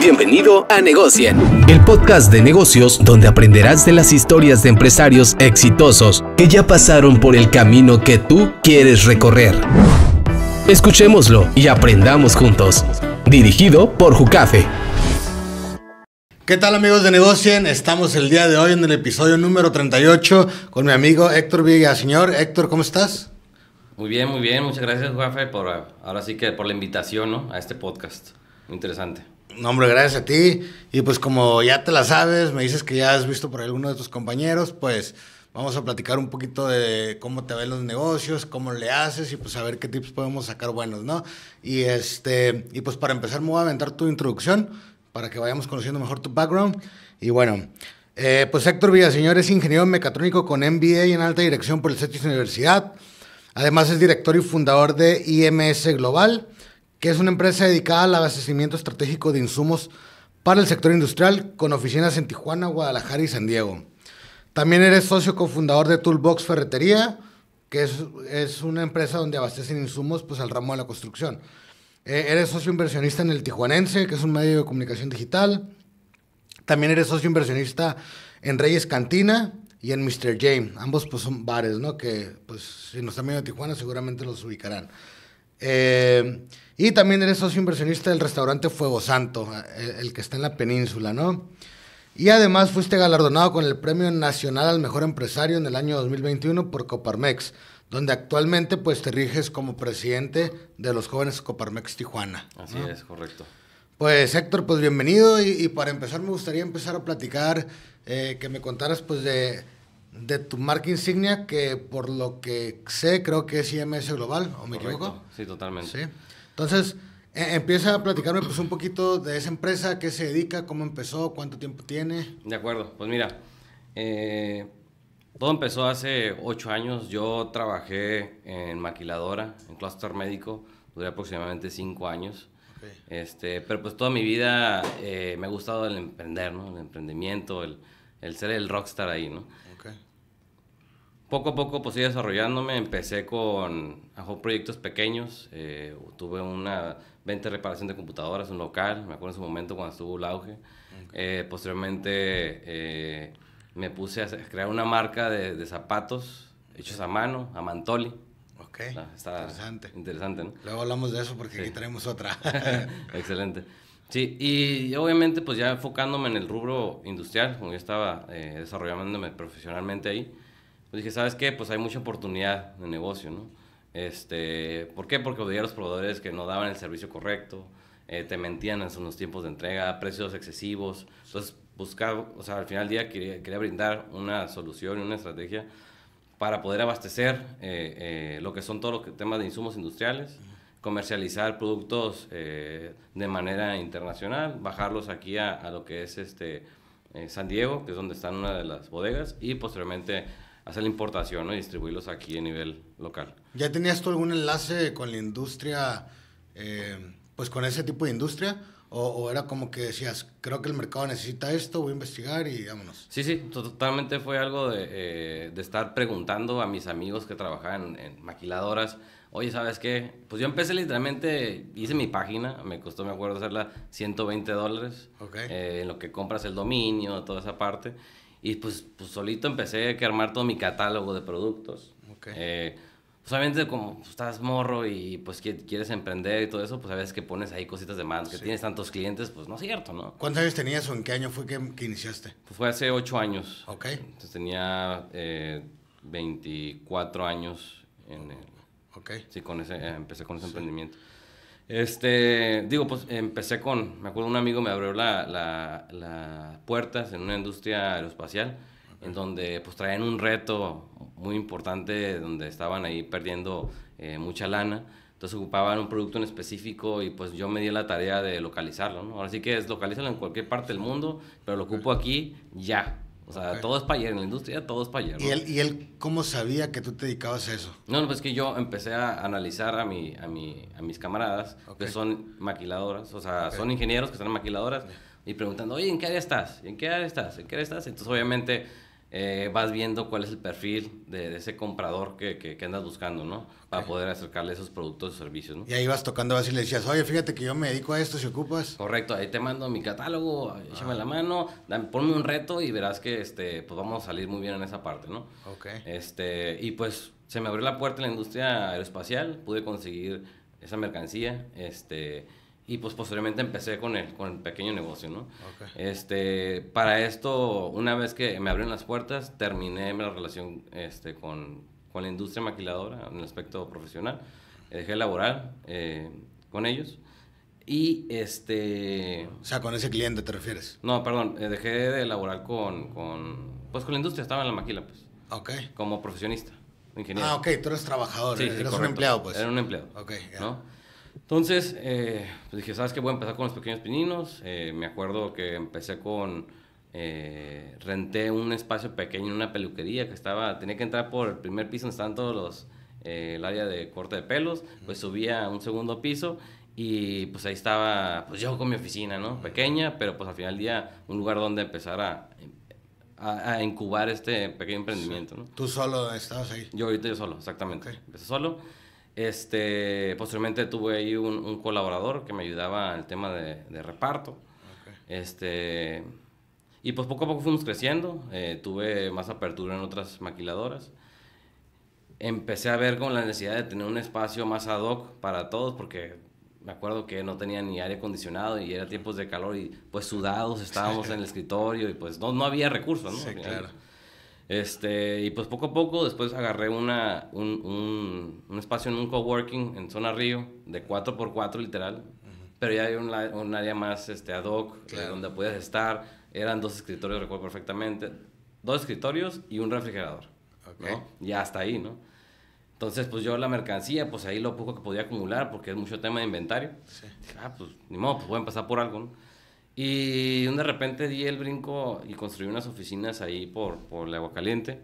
Bienvenido a Negocien, el podcast de negocios donde aprenderás de las historias de empresarios exitosos que ya pasaron por el camino que tú quieres recorrer. Escuchémoslo y aprendamos juntos. Dirigido por Jucafe. ¿Qué tal amigos de Negocien? Estamos el día de hoy en el episodio número 38 con mi amigo Héctor Señor Héctor, ¿cómo estás? Muy bien, muy bien. Muchas gracias, Jucafe por ahora sí que por la invitación a este podcast. interesante. No, hombre, gracias a ti. Y pues como ya te la sabes, me dices que ya has visto por alguno de tus compañeros, pues vamos a platicar un poquito de cómo te ven los negocios, cómo le haces y pues a ver qué tips podemos sacar buenos, ¿no? Y este, y pues para empezar me voy a aventar tu introducción para que vayamos conociendo mejor tu background. Y bueno, eh, pues Héctor Villaseñor es ingeniero mecatrónico con MBA en alta dirección por el CETIS Universidad. Además es director y fundador de IMS Global que es una empresa dedicada al abastecimiento estratégico de insumos para el sector industrial, con oficinas en Tijuana, Guadalajara y San Diego. También eres socio cofundador de Toolbox Ferretería, que es, una empresa donde abastecen insumos pues, al ramo de la construcción. Eh, eres socio inversionista en el Tijuanense, que es un medio de comunicación digital. También eres socio inversionista en Reyes Cantina y en Mr. James. Ambos pues, son bares, ¿no? Que pues, si nos están viendo de Tijuana seguramente los ubicarán. Eh, y también eres socio inversionista del restaurante Fuego Santo, eh, el, que está en la península, ¿no? Y además fuiste galardonado con el Premio Nacional al Mejor Empresario en el año 2021 por Coparmex, donde actualmente pues te riges como presidente de los jóvenes Coparmex Tijuana. Así es, correcto. Pues Héctor, pues bienvenido y, para empezar me gustaría empezar a platicar, eh, que me contaras pues de de tu marca insignia, que por lo que sé, creo que es IMS Global, ¿o me equivoco? Sí, totalmente. Sí. Entonces, e, empieza a platicarme pues, un poquito de esa empresa, qué se dedica, cómo empezó, cuánto tiempo tiene. De acuerdo, pues mira, eh, todo empezó hace ocho años. Yo trabajé en maquiladora, en cluster médico, duré aproximadamente cinco años. Este, pero pues toda mi vida eh, me ha gustado el emprender, ¿no? El emprendimiento, el, el ser el rockstar ahí, ¿no? poco a poco pues fui desarrollándome, empecé con proyectos pequeños, eh, tuve una venta de reparación de computadoras, un local, me acuerdo en su momento cuando estuvo el auge, eh, posteriormente eh, me puse a crear una marca de, zapatos hechos a mano, a mantoli. Ok, interesante. Interesante, ¿no? Luego hablamos de eso porque aquí tenemos otra. Excelente. Sí, y obviamente pues ya enfocándome en el rubro industrial, como yo estaba desarrollándome profesionalmente ahí, pues dije, ¿sabes qué? Pues hay mucha oportunidad de negocio, ¿no? Este, ¿Por qué? Porque veía los proveedores que no daban el servicio correcto, eh, te mentían en los tiempos de entrega, precios excesivos. Entonces, buscar, o sea, al final del día quería, brindar una solución y una estrategia para poder abastecer eh, eh, lo que son todos los temas de insumos industriales, comercializar productos de manera internacional, bajarlos aquí a, lo que es este, San Diego, que es donde están una de las bodegas, y posteriormente hacer la importación ¿no? y distribuirlos aquí a nivel local. ¿Ya tenías tú algún enlace con la industria, eh, pues con ese tipo de industria? O, era como que decías, creo que el mercado necesita esto, voy a investigar y vámonos? Sí, sí, totalmente fue algo de, eh, de estar preguntando a mis amigos que trabajaban en, maquiladoras, oye, ¿sabes qué? Pues yo empecé literalmente, hice mi página, me costó, me acuerdo, hacerla 120 dólares, eh, en lo que compras el dominio, toda esa parte. Y pues, pues solito empecé a armar todo mi catálogo de productos. Eh, pues obviamente como pues, estás morro y pues quieres emprender y todo eso, pues a veces que pones ahí cositas de más, que tienes tantos clientes, pues no es cierto, ¿no? ¿Cuántos años tenías o en qué año fue que, iniciaste? Pues fue hace ocho años. Ok. Entonces tenía 24 eh, años en el... Ok. Sí, con ese, eh, empecé con ese emprendimiento. Este, digo, pues empecé con, me acuerdo un amigo me abrió las la, puertas en una industria aeroespacial, en donde pues traían un reto muy importante, donde estaban ahí perdiendo eh, mucha lana, entonces ocupaban un producto en específico y pues yo me di la tarea de localizarlo, ¿no? Ahora sí que es localizarlo en cualquier parte del mundo, pero lo ocupo aquí ya, o sea, todo es ayer. en la industria todo es para ¿Y, él, ¿Y él cómo sabía que tú te dedicabas a eso? No, no, pues que yo empecé a analizar a, mi, a, mi, a mis camaradas, que son maquiladoras, o sea, son ingenieros que están en maquiladoras, y preguntando, oye, ¿en qué área estás? ¿En qué área estás? ¿En qué área estás? Entonces, obviamente eh, vas viendo cuál es el perfil de, ese comprador que, andas buscando, ¿no? Para poder acercarle esos productos o servicios, ¿no? Y ahí vas tocando vas y le decías, oye, fíjate que yo me dedico a esto, si ocupas. Correcto, ahí te mando mi catálogo, échame la mano, ponme un reto y verás que, este, pues vamos a salir muy bien en esa parte, ¿no? Ok. Este, y pues se me abrió la puerta en la industria aeroespacial, pude conseguir esa mercancía, este y pues posteriormente empecé con el, con el pequeño negocio, ¿no? Este, para esto, una vez que me abrieron las puertas, terminé la relación este, con, con la industria maquiladora en el aspecto profesional, dejé laboral eh, con ellos. Y este... O sea, con ese cliente te refieres. No, perdón, eh, dejé de laborar con, con... Pues con la industria, estaba en la maquila, pues. Ok. Como profesionista, ingeniero. Ah, ok, tú eres trabajador, eres un empleado, pues. Era un empleado. Ok, ¿no? Entonces, eh, pues dije, ¿sabes qué? Voy a empezar con los pequeños pininos. Eh, me acuerdo que empecé con... Eh, renté un espacio pequeño en una peluquería que estaba... Tenía que entrar por el primer piso donde estaban todos los... el área de corte de pelos. Pues subía a un segundo piso y pues ahí estaba... Pues yo con mi oficina, ¿no? Pequeña, pero pues al final del día un lugar donde empezar a... incubar este pequeño emprendimiento, ¿no? ¿Tú solo estabas ahí? Yo ahorita yo solo, exactamente. Empecé solo. Este, posteriormente tuve ahí un, colaborador que me ayudaba en el tema de, reparto. Este, y pues poco a poco fuimos creciendo, eh, tuve más apertura en otras maquiladoras. Empecé a ver con la necesidad de tener un espacio más ad hoc para todos, porque me acuerdo que no tenía ni aire acondicionado y era tiempos de calor y pues sudados estábamos en el escritorio y pues no, no había recursos, ¿no? Este, y pues poco a poco después agarré una, un, espacio en un coworking en Zona Río, de 4x4 literal, pero ya hay un, un, área más este, ad hoc, eh, donde puedes estar, eran dos escritorios, recuerdo perfectamente, dos escritorios y un refrigerador, ya Y hasta ahí, ¿no? Entonces, pues yo la mercancía, pues ahí lo poco que podía acumular, porque es mucho tema de inventario. Sí. ah, pues ni modo, pues voy a por algo, y de repente di el brinco y construí unas oficinas ahí por, el agua caliente,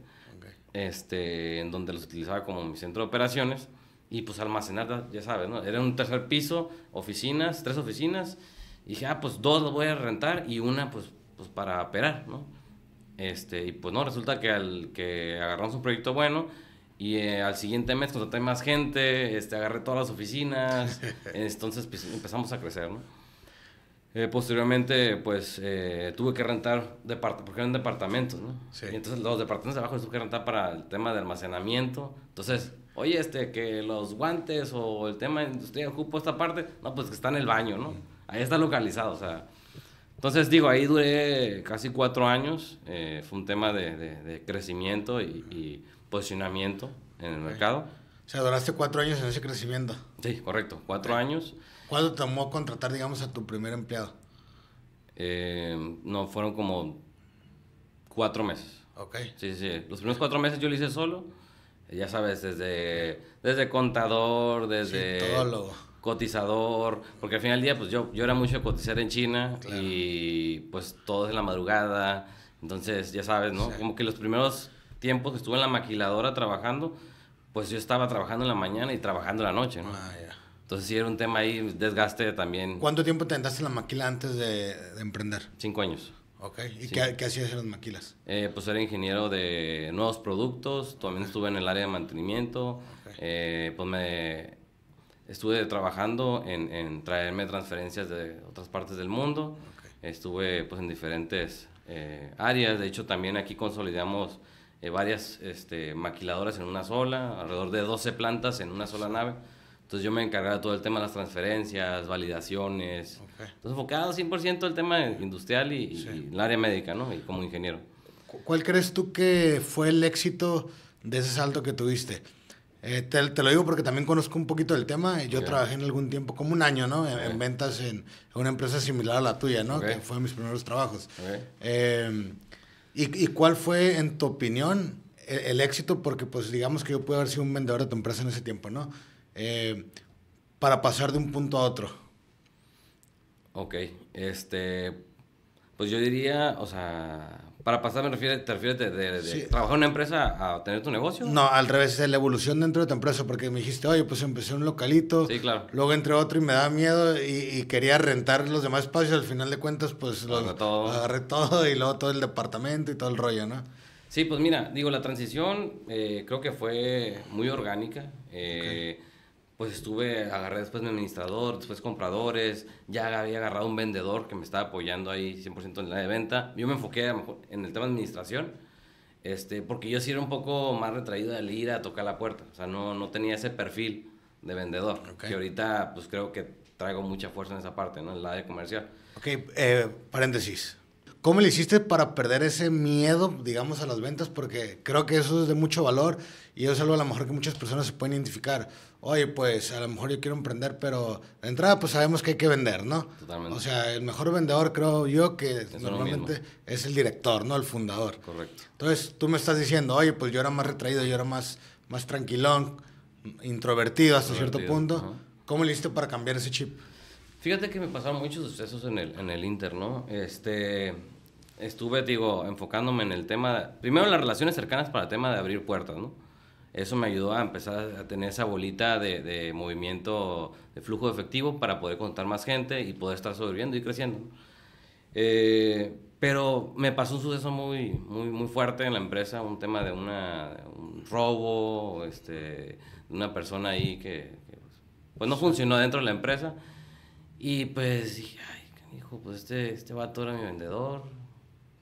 este, en donde los utilizaba como mi centro de operaciones y pues almacenar, ya sabes, ¿no? Era un tercer piso, oficinas, tres oficinas. Y dije, ah, pues dos las voy a rentar y una pues, pues para operar, ¿no? Este, y pues no, resulta que, al, que agarramos un proyecto bueno y eh, al siguiente mes contraté más gente, este, agarré todas las oficinas, entonces pues, empezamos a crecer, ¿no? Eh, posteriormente, pues eh, tuve que rentar porque eran departamentos, ¿no? entonces los departamentos de abajo tuve que rentar para el tema de almacenamiento. Entonces, oye, este, que los guantes o el tema industria ocupo esta parte, no, pues que está en el baño, ¿no? Ahí está localizado, o sea. Entonces, digo, ahí duré casi cuatro años. Eh, fue un tema de, crecimiento y, posicionamiento en el mercado. O sea, duraste cuatro años en ese crecimiento. Sí, correcto, cuatro años. ¿Cuándo te tomó contratar, digamos, a tu primer empleado? Eh, no, fueron como cuatro meses. Ok. Sí, sí, Los primeros cuatro meses yo lo hice solo. Eh, ya sabes, desde, desde contador, desde cotizador, porque al final del día, pues yo, yo era mucho de cotizar en China y pues todo es en la madrugada. Entonces, ya sabes, ¿no? Como que los primeros tiempos que estuve en la maquiladora trabajando, pues yo estaba trabajando en la mañana y trabajando en la noche, ¿no? Ah, ya. Entonces sí era un tema ahí, desgaste también. ¿Cuánto tiempo te andaste en la maquila antes de, emprender? Cinco años. Ok, ¿y qué, hacías en las maquilas? Eh, pues era ingeniero de nuevos productos, también estuve en el área de mantenimiento, eh, pues me estuve trabajando en, traerme transferencias de otras partes del mundo, estuve pues en diferentes eh, áreas, de hecho también aquí consolidamos varias este, maquiladoras en una sola, alrededor de 12 plantas en una sola nave. Entonces yo me encargaba de todo el tema de las transferencias, validaciones. Entonces enfocado 100% el tema industrial y, el área médica, ¿no? Y como ingeniero. ¿Cuál crees tú que fue el éxito de ese salto que tuviste? Eh, te, lo digo porque también conozco un poquito del tema. Yo trabajé en algún tiempo, como un año, ¿no? En, ventas en una empresa similar a la tuya, ¿no? Que fue de mis primeros trabajos. Em, ¿y, cuál fue, en tu opinión, el, el, éxito, porque pues digamos que yo pude haber sido un vendedor de tu empresa en ese tiempo, ¿no? Eh, para pasar de un punto a otro? Ok, este, pues yo diría, o sea, para pasar me refiero te refieres de, trabajar en una empresa a tener tu negocio. No, al revés, es la evolución dentro de tu empresa, porque me dijiste, oye, pues empecé en un localito, claro. luego entré otro y me daba miedo y, quería rentar los demás espacios, al final de cuentas, pues lo, agarré todo y luego todo el departamento y todo el rollo, ¿no? Sí, pues mira, digo, la transición eh, creo que fue muy orgánica. Eh, pues estuve, agarré después mi administrador, después compradores, ya había agarrado un vendedor que me estaba apoyando ahí 100% en la de venta. Yo me enfoqué en el tema de administración, este, porque yo sí era un poco más retraído al ir a tocar la puerta, o sea, no, no tenía ese perfil de vendedor, que ahorita pues creo que traigo mucha fuerza en esa parte, ¿no? En la de comercial. Ok, eh, paréntesis. ¿Cómo le hiciste para perder ese miedo, digamos, a las ventas? Porque creo que eso es de mucho valor y es algo a lo mejor que muchas personas se pueden identificar. Oye, pues a lo mejor yo quiero emprender, pero de entrada pues sabemos que hay que vender, ¿no? Totalmente. O sea, el mejor vendedor creo yo que normalmente es el director, ¿no? El fundador. Correcto. Entonces tú me estás diciendo, oye, pues yo era más retraído, yo era más, más tranquilón, introvertido hasta cierto punto. ¿Cómo le hiciste para cambiar ese chip? Fíjate que me pasaron muchos sucesos en el, en el Inter, ¿no? Este estuve, digo, enfocándome en el tema, primero las relaciones cercanas para el tema de abrir puertas, ¿no? Eso me ayudó a empezar a tener esa bolita de, de movimiento, de flujo de efectivo para poder contar más gente y poder estar sobreviviendo y creciendo. Eh, pero me pasó un suceso muy, muy, muy fuerte en la empresa, un tema de un robo, este, de una persona ahí que, pues, pues no funcionó dentro de la empresa. Y pues dije, ay, hijo, pues este, este vato era mi vendedor,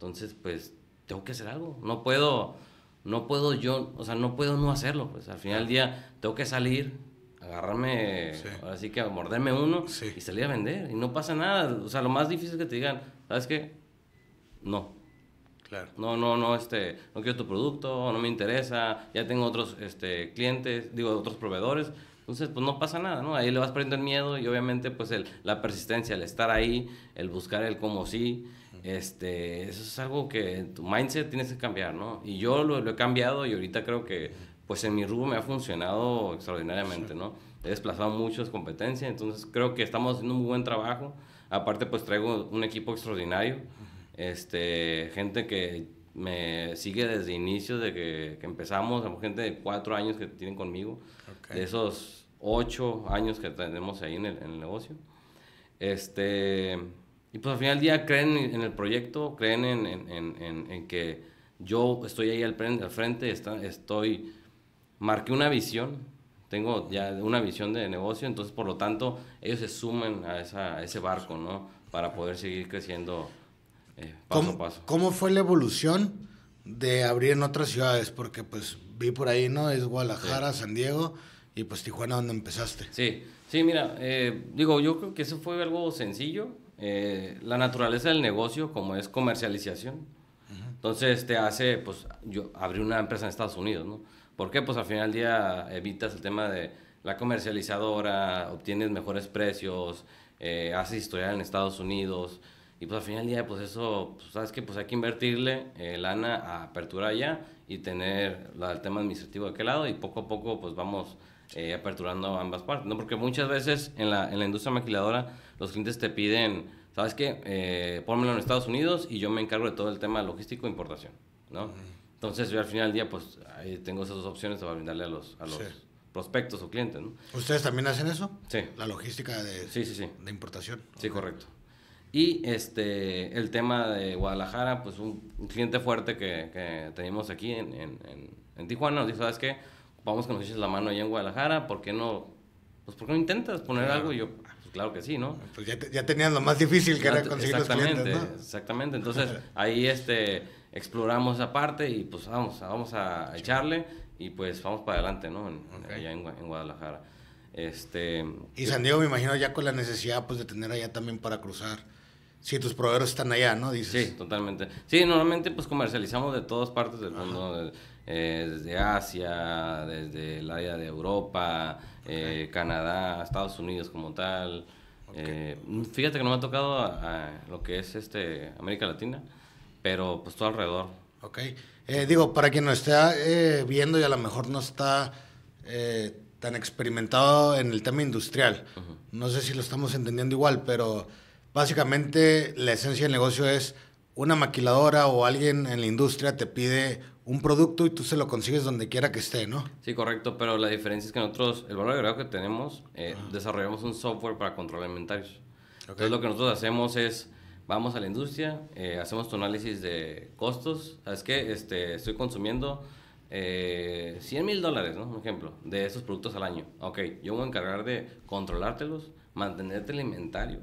entonces, pues, tengo que hacer algo. No puedo, no puedo yo, o sea, no puedo no hacerlo. Pues al final del día tengo que salir, agarrarme, así ahora sí que morderme uno y salir a vender. Y no pasa nada. O sea, lo más difícil es que te digan, ¿sabes qué? No. Claro. No, no, no, este, no quiero tu producto, no me interesa, ya tengo otros este, clientes, digo, otros proveedores. Entonces, pues no pasa nada, ¿no? Ahí le vas perdiendo el miedo y obviamente, pues el, la persistencia, el estar ahí, el buscar el como sí este, eso es algo que tu mindset tienes que cambiar, ¿no? Y yo lo, lo, he cambiado y ahorita creo que, pues en mi rubro me ha funcionado extraordinariamente, ¿no? He desplazado muchas competencias, entonces creo que estamos haciendo un muy buen trabajo. Aparte, pues traigo un equipo extraordinario, este, gente que me sigue desde inicios de que, que, empezamos, gente de cuatro años que tienen conmigo, de esos ocho años que tenemos ahí en el, en el negocio. Este, y pues al final del día creen en el proyecto, creen en, en, en, en que yo estoy ahí al, frente, estoy, marqué una visión, tengo ya una visión de negocio, entonces por lo tanto ellos se sumen a, esa, ese barco, ¿no? Para poder seguir creciendo eh, paso a paso. ¿Cómo fue la evolución de abrir en otras ciudades? Porque pues vi por ahí, ¿no? Es Guadalajara, San Diego y pues Tijuana donde empezaste. Sí, sí, mira, eh, digo, yo creo que eso fue algo sencillo eh, la naturaleza del negocio, como es comercialización, entonces te hace, pues, yo abrí una empresa en Estados Unidos, ¿no? ¿Por qué? Pues al final del día evitas el tema de la comercializadora, obtienes mejores precios, eh, haces historia en Estados Unidos, y pues al final del día, pues eso, pues, sabes que pues hay que invertirle eh, lana a apertura allá y tener el tema administrativo de aquel lado y poco a poco pues vamos eh, aperturando ambas partes, Porque muchas veces en la, industria maquiladora los clientes te piden, ¿sabes qué? Eh, en Estados Unidos y yo me encargo de todo el tema logístico e importación, ¿no? Entonces yo al final del día, pues ahí tengo esas dos opciones para brindarle a los, prospectos o clientes, ¿no? ¿Ustedes también hacen eso? Sí. La logística de, de importación. Sí, correcto. Y este, el tema de Guadalajara, pues un, cliente fuerte que, que, aquí en, en Tijuana nos dijo, ¿sabes qué? vamos que nos eches la mano allá en Guadalajara, ¿por qué no? Pues, ¿por qué no intentas poner algo? Y yo, ah, pues, claro que sí, ¿no? Pues ya, ya tenías lo más difícil que era conseguir los clientes, ¿no? Exactamente, entonces ahí este, exploramos esa parte y pues vamos, vamos a echarle y pues vamos para adelante, ¿no? En, Allá en, Guadalajara. Este, y San Diego, me imagino, ya con la necesidad pues, de tener allá también para cruzar. Si tus proveedores están allá, ¿no? Dices. Sí, totalmente. Sí, normalmente pues comercializamos de todas partes del mundo. Ajá. Eh, desde Asia, desde el área de Europa, eh, Canadá, Estados Unidos como tal. Eh, fíjate que no me ha tocado a, lo que es este América Latina, pero pues todo alrededor. Ok. digo, para quien nos esté viendo y a lo mejor no está tan experimentado en el tema industrial. No sé si lo estamos entendiendo igual, pero básicamente la esencia del negocio es una maquiladora o alguien en la industria te pide un producto y tú se lo consigues donde quiera que esté, ¿no? Sí, correcto, pero la diferencia es que nosotros, el valor agregado que tenemos, eh, ah. desarrollamos un software para controlar inventarios. Entonces lo que nosotros hacemos es, vamos a la industria, eh, hacemos tu análisis de costos, ¿sabes qué? Este, estoy consumiendo 100 eh, mil dólares, ¿no? Un ejemplo, de esos productos al año. Ok, yo me voy a encargar de controlártelos, mantenerte el inventario.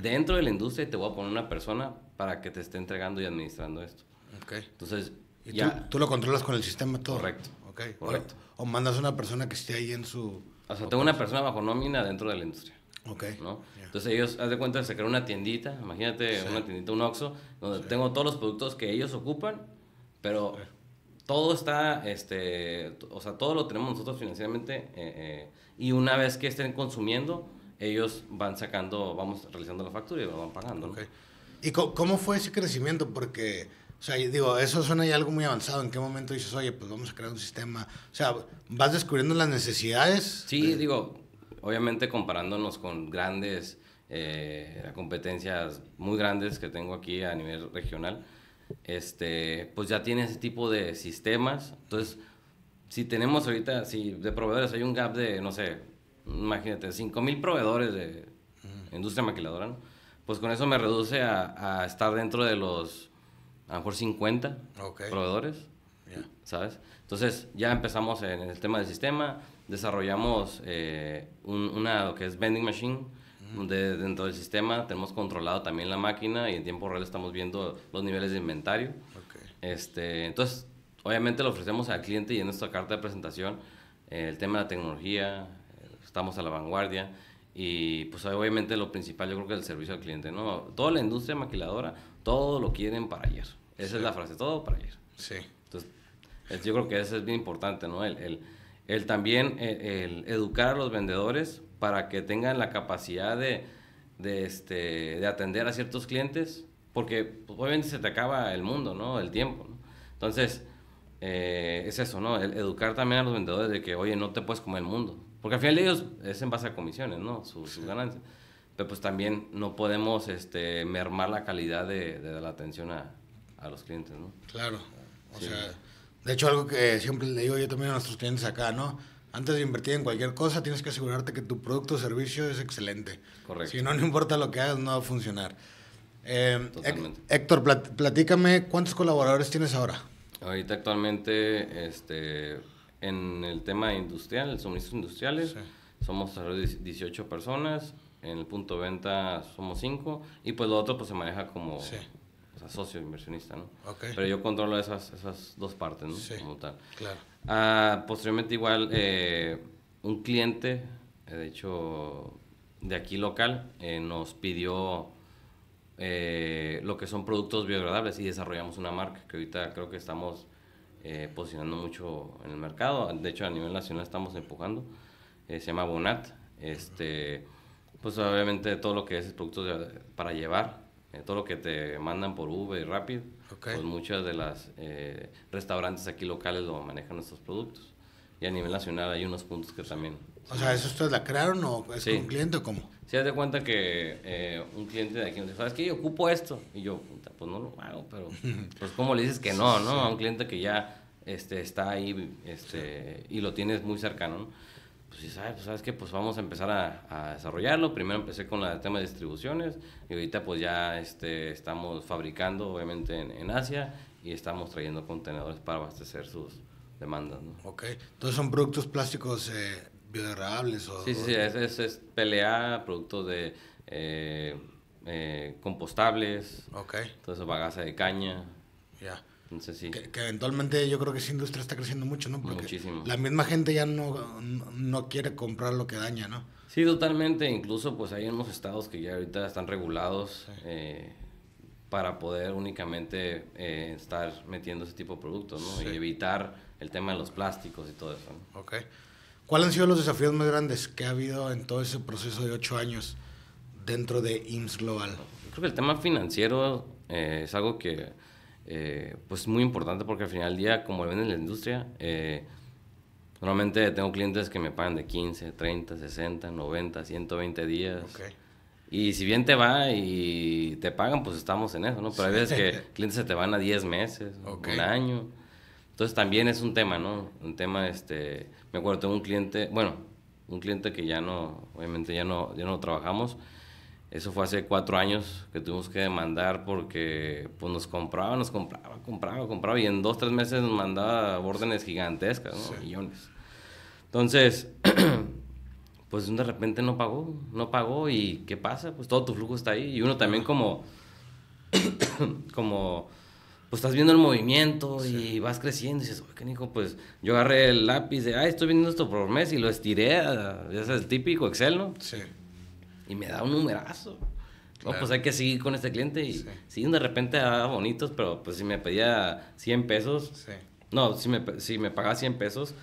Dentro de la industria te voy a poner una persona para que te esté entregando y administrando esto. Okay. Entonces, Tú, lo controlas con el sistema todo. Correcto. Okay. Correcto. O, mandas a una persona que esté ahí en su. O sea, tengo una persona bajo nómina dentro de la industria. Ok. ¿no? Entonces ellos, haz de cuenta, se creó una tiendita, imagínate una tiendita, un Oxxo, donde tengo todos los productos que ellos ocupan, pero todo está, este, o sea, todo lo tenemos nosotros financieramente eh, eh, y una vez que estén consumiendo, ellos van sacando, vamos realizando la factura y lo van pagando. ¿no? ¿Y cómo fue ese crecimiento? Porque o sea, digo, eso suena ya algo muy avanzado. ¿En qué momento dices, oye, pues vamos a crear un sistema? O sea, vas descubriendo las necesidades. Sí, digo, obviamente comparándonos con grandes eh, competencias muy grandes que tengo aquí a nivel regional, este, pues ya tiene ese tipo de sistemas. Entonces, si tenemos ahorita, si de proveedores hay un gap de, no sé, imagínate, 5 mil proveedores de industria maquiladora, pues con eso me reduce a estar dentro de los a lo mejor 50 proveedores, ¿sabes? Entonces ya empezamos en el tema del sistema, desarrollamos eh, una que es vending machine, donde dentro del sistema tenemos controlado también la máquina y en tiempo real estamos viendo los niveles de inventario. Este, entonces, obviamente lo ofrecemos al cliente y en nuestra carta de presentación eh, el tema de la tecnología, eh, estamos a la vanguardia y pues obviamente lo principal yo creo que es el servicio al cliente, ¿no? Toda la industria maquiladora, todo lo quieren para ayer. Esa es la frase, todo para ayer. Sí. Entonces, yo creo que eso es bien importante, ¿no? El, también e, educar a los vendedores para que tengan la capacidad de, este, de atender a ciertos clientes, porque pues, obviamente se te acaba el mundo, ¿no? El tiempo, Entonces, eh, es eso, ¿no? educar también a los vendedores de que, oye, no te puedes comer el mundo. Porque al final ellos es en base a comisiones, ¿no? Sus, ganancias. Pero pues también no podemos este, mermar la calidad de, la atención a, los clientes, ¿no? Claro. O sea, de hecho, algo que siempre le digo yo también a nuestros clientes acá, ¿no? Antes de invertir en cualquier cosa, tienes que asegurarte que tu producto o servicio es excelente. Correcto. Si no, no importa lo que hagas, no va a funcionar. Em, Totalmente. Héctor, platícame, ¿cuántos colaboradores tienes ahora? Ahorita actualmente, este, en el tema industrial, el industriales, industrial somos 18 personas, en el punto de venta somos 5 y pues lo otro pues se maneja como socio inversionista, ¿no? Pero yo controlo esas, dos partes, ¿no? Sí. Claro. Ah, posteriormente igual eh, un cliente, eh, de hecho de aquí local, eh, nos pidió lo que son productos biodegradables y desarrollamos una marca que ahorita creo que estamos eh, posicionando mucho en el mercado. De hecho, a nivel nacional estamos empujando. Eh, se llama Bonat. Este, pues obviamente todo lo que es productos para llevar, eh, todo lo que te mandan por Uber y Rapid, pues muchas de las restaurantes aquí locales lo manejan estos productos. Y a nivel nacional hay unos puntos que también. O sea, ¿eso ustedes la crearon o es con un cliente o cómo? Si de cuenta que eh, un cliente de aquí nos dice, ¿sabes qué? Yo ocupo esto. Y yo, pues no lo hago, pero pues ¿cómo le dices que no, no? A un cliente que ya este, está ahí este, y lo tienes muy cercano, ¿no? Pues si ¿sabes? Pues, ¿sabes qué? Pues vamos a empezar a, a desarrollarlo. Primero empecé con el tema de distribuciones y ahorita pues ya este, estamos fabricando, obviamente, en, en Asia y estamos trayendo contenedores para abastecer sus demandas. ¿no? Ok, entonces son productos plásticos eh, biodegradables. O, sí, sí, Es, PLA, productos de eh, eh, compostables, okay. entonces bagaza de caña. Ya. Entonces, sí. que, eventualmente yo creo que esa industria está creciendo mucho, ¿no? Porque Muchísimo. La misma gente ya no, no, quiere comprar lo que daña, ¿no? Sí, totalmente. Incluso pues hay unos estados que ya ahorita están regulados eh, para poder únicamente estar metiendo ese tipo de productos, ¿no? Y evitar el tema de los plásticos y todo eso. ¿Cuáles han sido los desafíos más grandes que ha habido en todo ese proceso de ocho años dentro de IMSS Global? creo que el tema financiero eh, es algo que eh, pues muy importante porque al final del día, como ven en la industria, eh, normalmente tengo clientes que me pagan de 15, 30, 60, 90, 120 días. Y si bien te va y te pagan, pues estamos en eso, ¿no? Pero hay veces que clientes se te van a 10 meses, un año. Entonces también es un tema, ¿no? Un tema, este, me acuerdo, tengo un cliente, bueno, un cliente que ya no, obviamente ya no, ya no trabajamos. Eso fue hace cuatro años que tuvimos que demandar porque pues, nos compraba, nos compraba, compraba, compraba y en dos, tres meses nos mandaba órdenes gigantescas, ¿no? Millones. Entonces, pues de repente no pagó, no pagó y ¿qué pasa? Pues todo tu flujo está ahí y uno también como, como pues estás viendo el movimiento y vas creciendo y dices, oye, qué hijo, pues yo agarré el lápiz de, ay, estoy viendo esto por mes y lo estiré, Es ya sabes, el típico Excel, ¿no? Sí. Y me da un numerazo. Pues, claro. pues hay que seguir con este cliente y sí, de repente bonitos, pero pues si me pedía 100 pesos, sí. no, si me, si me pagaba 100 pesos,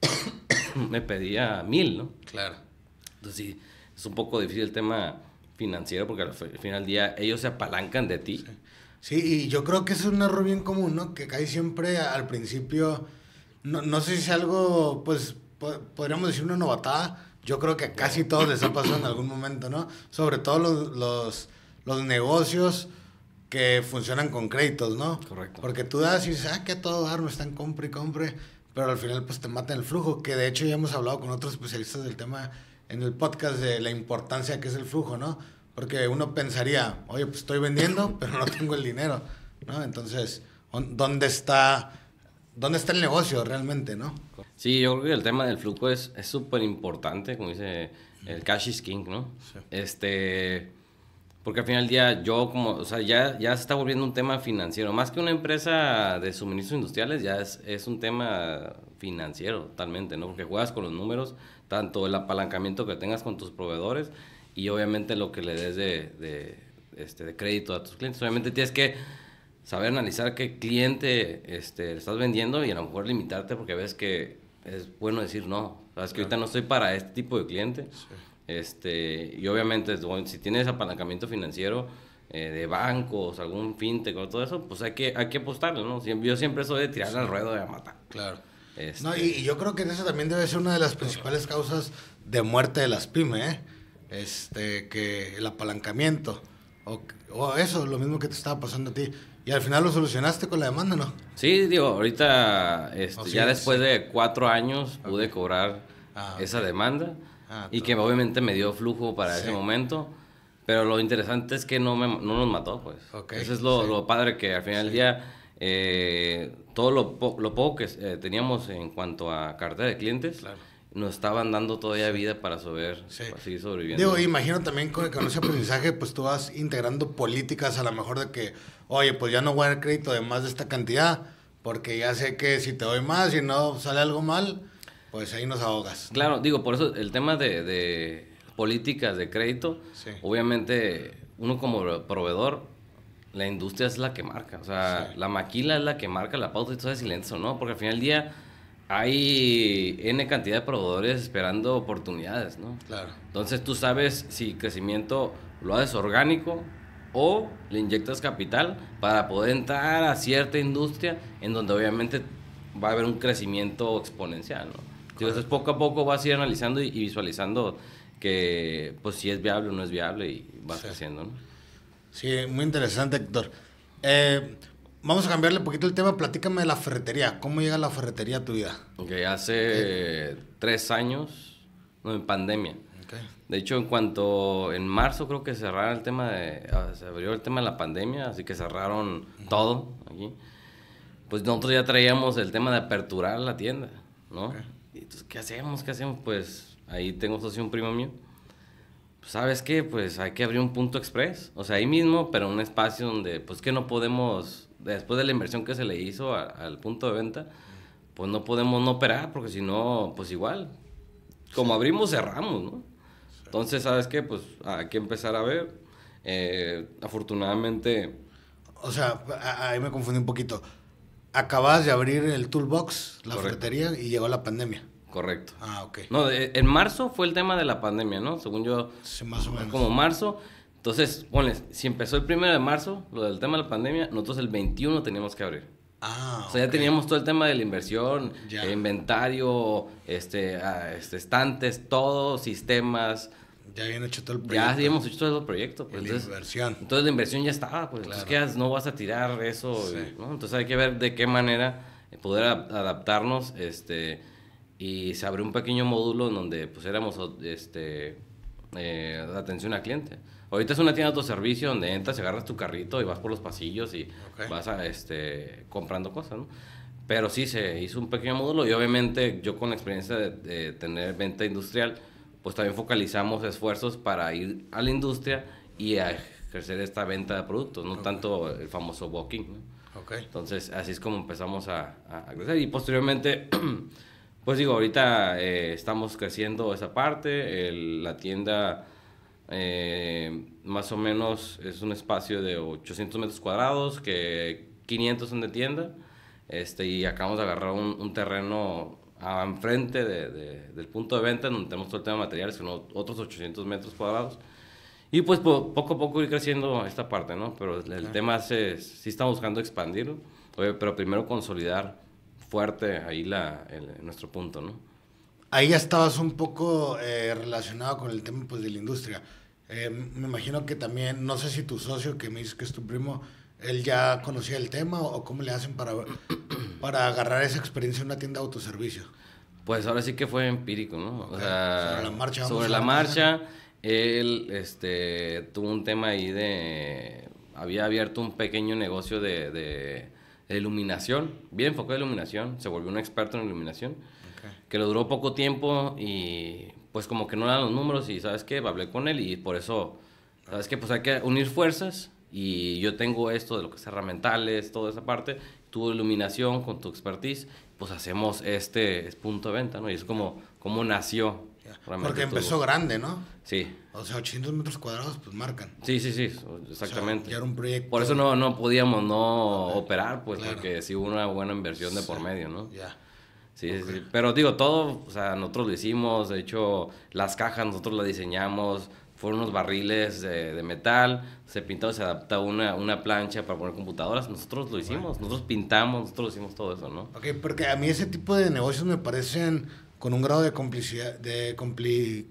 me pedía 1000, ¿no? Claro. Entonces sí, es un poco difícil el tema financiero porque al final del día ellos se apalancan de ti. Sí. Sí, y yo creo que es un error bien común, ¿no? Que cae siempre al principio, no, no sé si es algo, pues, podríamos decir una novatada. Yo creo que casi todos les ha pasado en algún momento, ¿no? Sobre todo los, los, negocios que funcionan con créditos, ¿no? Correcto. Porque tú das y dices, ah, que todo dar está están compra y compre, pero al final pues te mata el flujo, que de hecho ya hemos hablado con otros especialistas del tema en el podcast de la importancia que es el flujo, ¿no? Porque uno pensaría, oye, pues estoy vendiendo, pero no tengo el dinero, ¿no? Entonces, ¿dónde está, dónde está el negocio realmente, no? Sí, yo creo que el tema del flujo es súper importante, como dice el cash is king, ¿no? Este, porque al final del día yo como, o sea, ya, se está volviendo un tema financiero, más que una empresa de suministros industriales, ya es, es un tema financiero totalmente, ¿no? Porque juegas con los números, tanto el apalancamiento que tengas con tus proveedores, y obviamente lo que le des este, de, crédito a tus clientes. Obviamente tienes que saber analizar qué cliente este, le estás vendiendo y a lo mejor limitarte porque ves que es bueno decir no. Sabes que ahorita no estoy para este tipo de cliente. Este, y obviamente si tienes apalancamiento financiero eh, de bancos, algún fintech o todo eso, pues hay que, hay que ¿no? Yo siempre soy de tirar al ruedo de a matar. Claro. Este no, y, yo creo que eso también debe ser una de las principales causas de muerte de las pymes, ¿eh? este, que el apalancamiento, o, eso, lo mismo que te estaba pasando a ti. Y al final lo solucionaste con la demanda, ¿no? Sí, digo, ahorita, este, oh, ya después de cuatro años pude cobrar ah, esa demanda ah, y que obviamente me dio flujo para ese momento. Pero lo interesante es que no, me, no nos mató, pues. Eso es lo, lo, padre que al final del día, eh, todo lo, poco que eh, teníamos en cuanto a cartera de clientes, claro nos estaban dando todavía vida para sobrevivir. sí. Digo, imagino también con ese aprendizaje, pues tú vas integrando políticas a lo mejor de que, oye, pues ya no voy a dar crédito de más de esta cantidad, porque ya sé que si te doy más y no sale algo mal, pues ahí nos ahogas. Claro, digo, por eso el tema de, políticas de crédito, obviamente uno como proveedor, la industria es la que marca, o sea, la maquila es la que marca la pauta y todo sabes si no, porque al final del día hay N cantidad de proveedores esperando oportunidades, ¿no? Claro. Entonces tú sabes si crecimiento lo haces orgánico o le inyectas capital para poder entrar a cierta industria en donde obviamente va a haber un crecimiento exponencial, ¿no? Entonces poco a poco vas a ir analizando y, visualizando que pues si es viable o no es viable y vas creciendo, ¿no? Sí, muy interesante, Héctor. Eh, Vamos a cambiarle un poquito el tema. Platícame de la ferretería. ¿Cómo llega la ferretería a tu vida? Ok, hace tres años, no, en pandemia. Okay. De hecho, en cuanto en marzo creo que cerraron el tema de, ah, se abrió el tema de la pandemia, así que cerraron todo aquí. Pues nosotros ya traíamos el tema de aperturar la tienda, ¿no? entonces, ¿qué hacemos? ¿Qué hacemos? Pues ahí tengo socio un primo mío. Pues, ¿Sabes qué? Pues hay que abrir un punto express. O sea, ahí mismo, pero un espacio donde, pues que no podemos después de la inversión que se le hizo al punto de venta, pues no podemos no operar, porque si no, pues igual, como abrimos, cerramos, ¿no? Entonces, ¿sabes qué? Pues hay que empezar a ver. Eh, afortunadamente... O sea, ahí me confundí un poquito. Acabas de abrir el Toolbox, la ferretería, y llegó la pandemia. Correcto. Ah, ok. No, en marzo fue el tema de la pandemia, ¿no? Según yo, más o menos. como marzo, entonces, si empezó el 1 de marzo, lo del tema de la pandemia, nosotros el 21 teníamos que abrir. Ah, o sea, ya teníamos todo el tema de la inversión, eh, inventario, este, ah, este, estantes, todo, sistemas. Ya habían hecho todo el proyecto. Ya habíamos hecho todo el proyecto. Pues, la entonces, inversión. Entonces la inversión ya estaba, pues no vas a tirar eso. Entonces hay que ver de qué manera eh, poder adaptarnos. Este, y se abrió un pequeño módulo en donde pues éramos este, eh, atención a cliente. Ahorita es una tienda de autoservicio donde entras, agarras tu carrito y vas por los pasillos y vas a, este, comprando cosas, ¿no? Pero sí se hizo un pequeño módulo y obviamente yo con la experiencia de, tener venta industrial, pues también focalizamos esfuerzos para ir a la industria y a ejercer esta venta de productos, no tanto el famoso walking. Entonces, así es como empezamos a, crecer. Y posteriormente, pues digo, ahorita eh, estamos creciendo esa parte, la tienda eh, más o menos es un espacio de 800 metros cuadrados, que 500 son de tienda. Este, y acabamos de agarrar un, terreno enfrente del punto de venta, donde tenemos todo el tema de materiales, son otros 800 metros cuadrados. Y pues poco a poco ir creciendo esta parte, ¿no? Pero el tema es, si estamos buscando expandirlo, pero primero consolidar fuerte ahí la, nuestro punto, ¿no? ahí ya estabas un poco eh, relacionado con el tema pues, de la industria. Eh, me imagino que también, no sé si tu socio, que me dices que es tu primo, él ya conocía el tema o cómo le hacen para, para agarrar esa experiencia en una tienda de autoservicio. Pues ahora sí que fue empírico, ¿no? sobre la marcha. Sobre la marcha, él este, tuvo un tema ahí de... Había abierto un pequeño negocio de, de, de iluminación, bien enfocado en iluminación, se volvió un experto en iluminación que lo duró poco tiempo y pues como que no eran los números y sabes qué, hablé con él y por eso, sabes que pues hay que unir fuerzas y yo tengo esto de lo que es herramientales, toda esa parte, tu iluminación con tu expertise, pues hacemos este punto de venta, ¿no? Y es como, como nació. Porque empezó grande, ¿no? Sí. O sea, 800 metros cuadrados, pues marcan. Sí, sí, sí, exactamente. era un proyecto. Por eso no, no podíamos no operar, pues, porque sí hubo una buena inversión de por medio, ¿no? Ya. Sí, sí, pero digo, todo, o sea, nosotros lo hicimos, de hecho, las cajas nosotros las diseñamos, fueron unos barriles de, metal, se pintó, se adapta una, una plancha para poner computadoras, nosotros lo hicimos, nosotros pintamos, nosotros hicimos todo eso, ¿no? Ok, porque a mí ese tipo de negocios me parecen con un grado de complicidad, de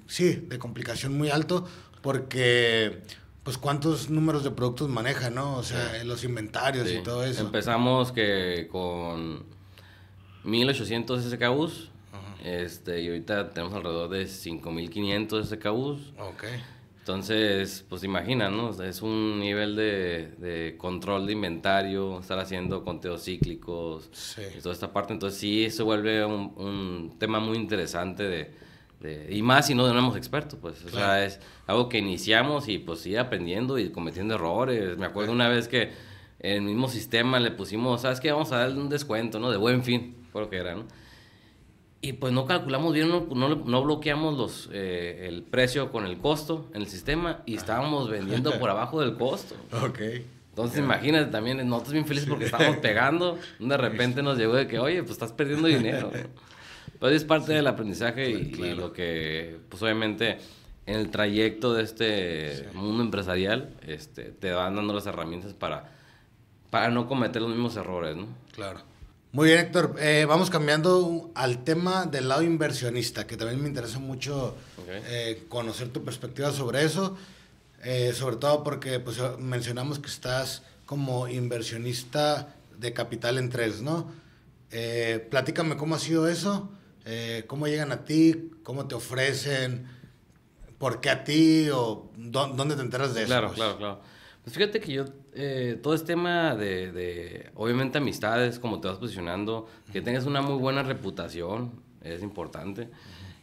sí, de complicación muy alto, porque pues cuántos números de productos maneja, ¿no? O sea, los inventarios y todo eso. Empezamos que con 1800 SKUs. Este, y ahorita tenemos alrededor de 5500 SKUs. Ok. Entonces, pues imagina ¿no? es un nivel de, de, control de inventario, estar haciendo conteos cíclicos y toda esta parte. Entonces, sí, eso vuelve un, un tema muy interesante de, y más si no tenemos expertos, pues. O sea, es algo que iniciamos y pues sí aprendiendo y cometiendo errores. Me acuerdo una vez que en el mismo sistema le pusimos, ¿sabes qué? Vamos a darle un descuento, ¿no? De buen fin que Y pues no calculamos bien, no, bloqueamos los, eh, el precio con el costo en el sistema y estábamos vendiendo por abajo del costo. Ok. Entonces imagínate también, estás bien feliz porque estábamos pegando, de repente nos llegó de que, oye, pues estás perdiendo dinero. Pero es parte del aprendizaje y, lo que, pues obviamente, en el trayecto de este mundo empresarial, este, te van dando las herramientas para, para no cometer los mismos errores, ¿no? Claro. Muy bien, Héctor. Eh, vamos cambiando al tema del lado inversionista, que también me interesa mucho eh, conocer tu perspectiva sobre eso, eh, sobre todo porque pues, mencionamos que estás como inversionista de capital en tres, ¿no? platícame cómo ha sido eso, cómo llegan a ti, cómo te ofrecen, por qué a ti o dónde te enteras de eso. Claro, pues? claro, claro. Pues fíjate que yo eh, todo este tema de, obviamente, amistades, como te vas posicionando, que tengas una muy buena reputación, es importante.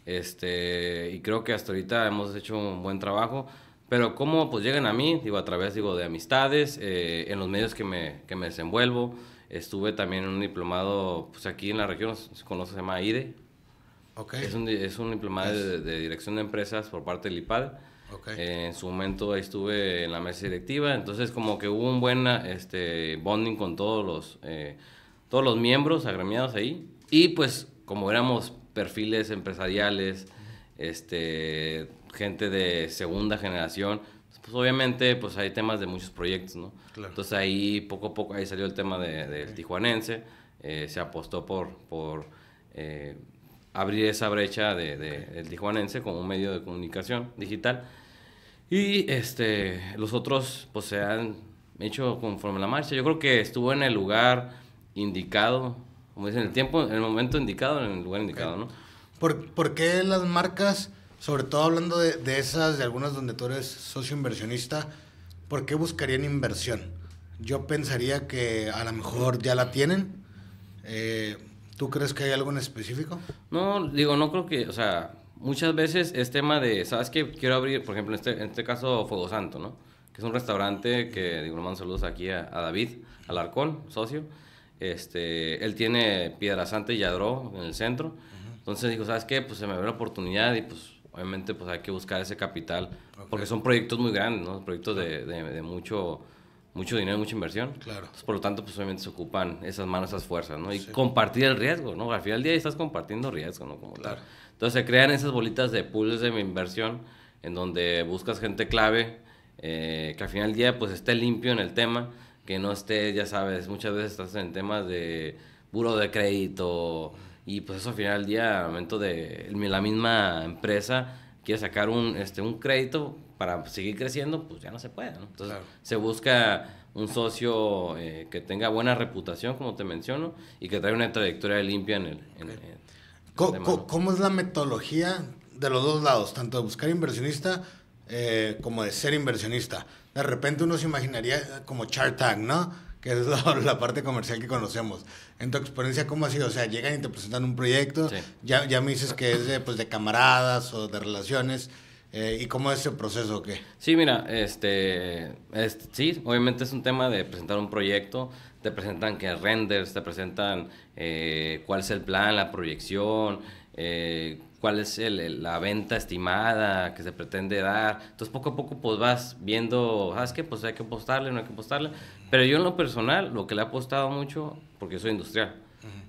Este, y creo que hasta ahorita hemos hecho un buen trabajo. Pero cómo pues llegan a mí, digo, a través digo, de amistades, eh, en los medios que me, que me desenvuelvo. Estuve también en un diplomado, pues aquí en la región, se conoce, se llama IDE. Es, un, es un diplomado De, de, dirección de empresas por parte del IPAD en su momento estuve en la mesa directiva, entonces como que hubo un buen este, bonding con todos los, eh, todos los miembros agremiados ahí. Y pues como éramos perfiles empresariales, este, gente de segunda generación, pues obviamente pues hay temas de muchos proyectos, ¿no? Entonces ahí poco a poco ahí salió el tema del de, tijuanense, eh, se apostó por, por eh, abrir esa brecha del de, tijuanense como un medio de comunicación digital. Y este, los otros pues se han hecho conforme la marcha. Yo creo que estuvo en el lugar indicado, como dicen, el tiempo, en el momento indicado, en el lugar indicado, ¿no? ¿Por, ¿por qué las marcas, sobre todo hablando de, de, esas, de algunas donde tú eres socio inversionista, ¿por qué buscarían inversión? Yo pensaría que a lo mejor ya la tienen. Eh, ¿Tú crees que hay algo en específico? No, digo, no creo que, o sea, muchas veces es tema de, ¿sabes qué? Quiero abrir, por ejemplo, en este, en este caso Fuego Santo, ¿no? Que es un restaurante que, digo, mando saludos aquí a, a David Alarcón, socio. Este, él tiene piedras y Yadro en el centro. Entonces digo, ¿sabes qué? Pues se me ve la oportunidad y pues obviamente pues hay que buscar ese capital. Porque son proyectos muy grandes, ¿no? Proyectos de, mucho mucho dinero, mucha inversión. Claro. por lo tanto, pues obviamente se ocupan esas manos, esas fuerzas, ¿no? Y compartir el riesgo, ¿no? Al final del día estás compartiendo riesgo, ¿no? Como claro. Entonces se crean esas bolitas de pools de inversión en donde buscas gente clave eh, que al final del día pues esté limpio en el tema, que no esté, ya sabes, muchas veces estás en temas de buro de crédito y pues eso al final del día, al momento de la misma empresa quiere sacar un, este, un crédito para seguir creciendo, pues ya no se puede, Entonces se busca un socio eh, que tenga buena reputación, como te menciono, y que traiga una trayectoria limpia en el, ¿Cómo, es la metodología de los dos lados? Tanto de buscar inversionista eh, como de ser inversionista. De repente uno se imaginaría eh, como chart ¿no? Que es la, parte comercial que conocemos. En tu experiencia, ¿cómo ha sido? O sea, llegan y te presentan un proyecto, ya, ya me dices que es de, pues, de camaradas o de relaciones. Eh, ¿Y cómo es ese proceso o qué? Sí, mira, este, sí, obviamente es un tema de presentar un proyecto, te presentan que renders, te presentan eh, cuál es el plan, la proyección, eh, cuál es la venta estimada que se pretende dar. Entonces poco a poco pues vas viendo, ¿sabes ah, qué? Pues hay que apostarle, no hay que apostarle. Pero yo en lo personal, lo que le he apostado mucho, porque soy industrial,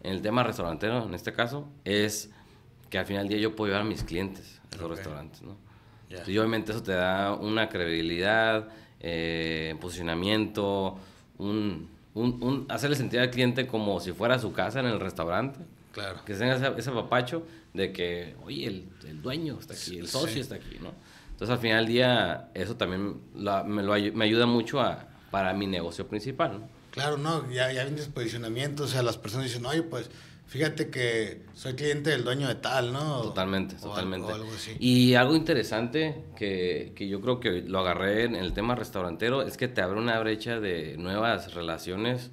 en el tema restaurantero, en este caso, es que al final del día yo puedo llevar a mis clientes a los restaurantes, ¿no? obviamente eso te da una credibilidad, eh, posicionamiento, un un, un, hacerle sentir al cliente como si fuera su casa en el restaurante. Claro. Que tenga ese, ese papacho de que, oye, el, dueño está aquí, el socio está aquí, ¿no? Entonces, al final del día, eso también me, lo, me ayuda mucho para mi negocio principal, ¿no? Claro, no, ya, ya vienes posicionamiento, o sea, las personas dicen, oye, pues fíjate que soy cliente del dueño de tal, ¿no? Totalmente, totalmente. Y algo interesante que, que, yo creo que lo agarré en el tema restaurantero es que te abre una brecha de nuevas relaciones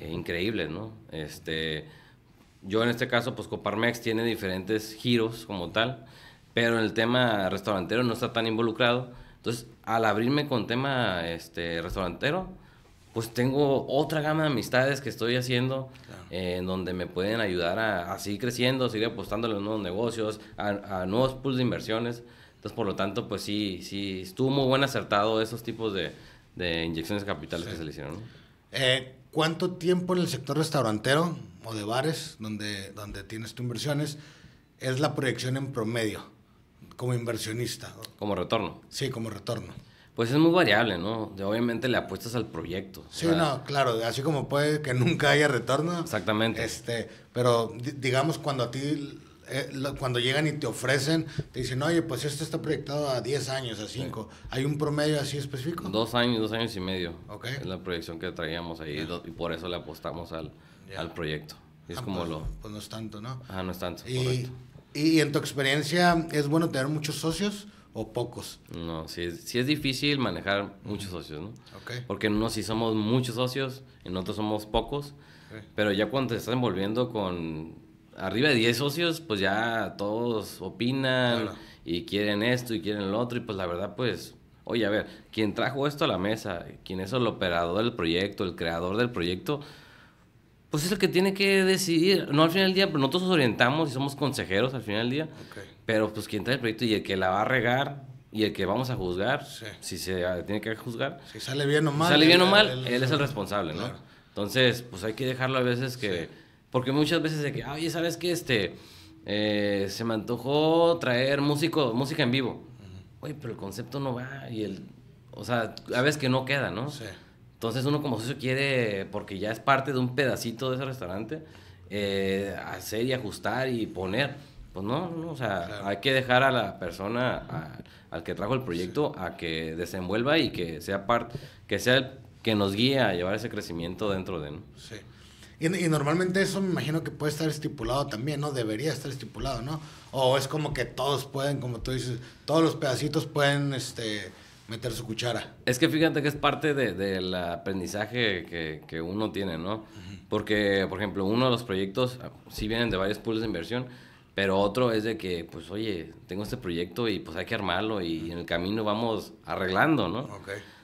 eh, increíbles, ¿no? Este, yo en este caso, pues Coparmex tiene diferentes giros como tal, pero en el tema restaurantero no está tan involucrado. Entonces, al abrirme con tema este, restaurantero, pues tengo otra gama de amistades que estoy haciendo eh, en donde me pueden ayudar a, a, seguir creciendo, seguir apostándole a nuevos negocios, a, nuevos pools de inversiones. Entonces, por lo tanto, pues sí, sí, estuvo muy buen acertado esos tipos de, de inyecciones capitales que se le hicieron. Eh, ¿Cuánto tiempo en el sector restaurantero o de bares, donde, donde tienes tus inversiones, es la proyección en promedio como inversionista? Como retorno. Sí, como retorno. Pues es muy variable, ¿no? obviamente le apuestas al proyecto. Sí, no, claro, así como puede que nunca haya retorno. Exactamente. Este, pero digamos cuando a ti eh, cuando llegan y te ofrecen, te dicen, "Oye, pues esto está proyectado a 10 años, a 5." ¿Hay un promedio así específico? Dos años, dos años y medio. Ok. Es la proyección que traíamos ahí y por eso le apostamos al, proyecto. Es ah, como pues, lo Pues no es tanto, ¿no? Ah, no es tanto. Y, y en tu experiencia es bueno tener muchos socios? pocos. No, sí es, sí es difícil manejar muchos socios, ¿no? Porque en uno sí somos muchos socios, en otro somos pocos, pero ya cuando te estás envolviendo con arriba de 10 socios, pues ya todos opinan y quieren esto y quieren lo otro y pues la verdad pues, oye, a ver, quien trajo esto a la mesa, quien es el operador del proyecto, el creador del proyecto, pues es el que tiene que decidir. No al final del día, pero nosotros nos orientamos y somos consejeros al final del día. Pero pues quien trae el proyecto y el que la va a regar y el que vamos a juzgar, pues, si se ah, tiene que juzgar. Si sale bien o mal. sale bien o mal, él, es el responsable, Entonces, pues hay que dejarlo a veces que... Porque muchas veces de que, oye, ¿sabes que Este, eh, se me antojó traer músico, música en vivo. Oye, pero el concepto no va y el... O sea, a veces que no queda, ¿no? Entonces uno como socio quiere, porque ya es parte de un pedacito de ese restaurante, eh, hacer y ajustar y poner. Pues no, o sea, hay que dejar a la persona, al que trajo el proyecto, a que desenvuelva y que sea parte, que sea el que nos guíe a llevar ese crecimiento dentro de, ¿no? Sí. Y, normalmente eso me imagino que puede estar estipulado también, ¿no? Debería estar estipulado, ¿no? O es como que todos pueden, como tú dices, todos los pedacitos pueden, este, meter su cuchara. Es que fíjate que es parte del de, aprendizaje que, uno tiene, ¿no? Porque, por ejemplo, uno de los proyectos, ah, si vienen de varios pools de inversión, pero otro es de que, pues, oye, tengo este proyecto y pues hay que armarlo y en el camino vamos arreglando, ¿no?